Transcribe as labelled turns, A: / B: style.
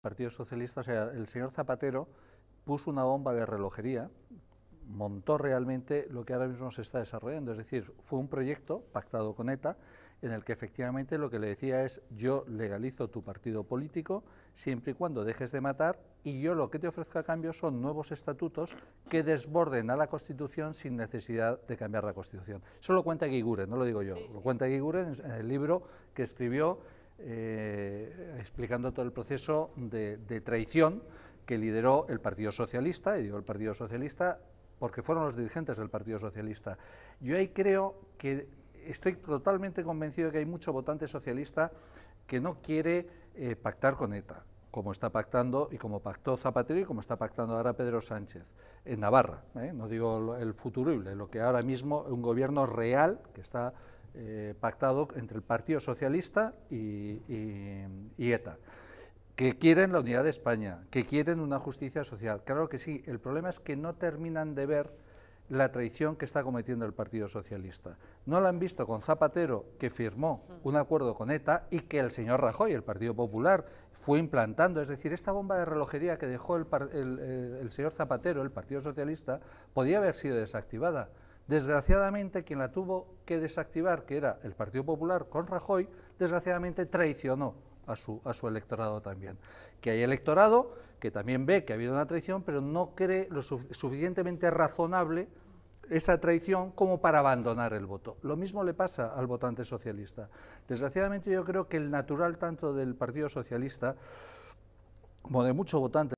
A: Partido Socialista, o sea, el señor Zapatero puso una bomba de relojería, montó realmente lo que ahora mismo se está desarrollando. Es decir, fue un proyecto pactado con ETA en el que efectivamente lo que le decía es yo legalizo tu partido político siempre y cuando dejes de matar y yo lo que te ofrezco a cambio son nuevos estatutos que desborden a la Constitución sin necesidad de cambiar la Constitución. Eso lo cuenta Guigure, no lo digo yo, lo cuenta Guigure en el libro que escribió eh, explicando todo el proceso de, traición que lideró el Partido Socialista, y digo el Partido Socialista porque fueron los dirigentes del Partido Socialista. Yo ahí creo que estoy totalmente convencido de que hay mucho votante socialista que no quiere eh, pactar con ETA, como está pactando y como pactó Zapatero y como está pactando ahora Pedro Sánchez en Navarra. ¿eh? No digo el futurible, lo que ahora mismo un gobierno real que está eh, pactado entre el Partido Socialista y, ETA, que quieren la unidad de España, que quieren una justicia social. Claro que sí, el problema es que no terminan de ver la traición que está cometiendo el Partido Socialista. No la han visto con Zapatero, que firmó un acuerdo con ETA y que el señor Rajoy, el Partido Popular, fue implantando. Es decir, esta bomba de relojería que dejó el, eh, el señor Zapatero, el Partido Socialista, podía haber sido desactivada. Desgraciadamente, quien la tuvo que desactivar, que era el Partido Popular con Rajoy, desgraciadamente traicionó a su, electorado también. Que hay electorado que también ve que ha habido una traición, pero no cree lo suficientemente razonable esa traición como para abandonar el voto. Lo mismo le pasa al votante socialista. Desgraciadamente yo creo que el natural tanto del Partido Socialista como de muchos votantes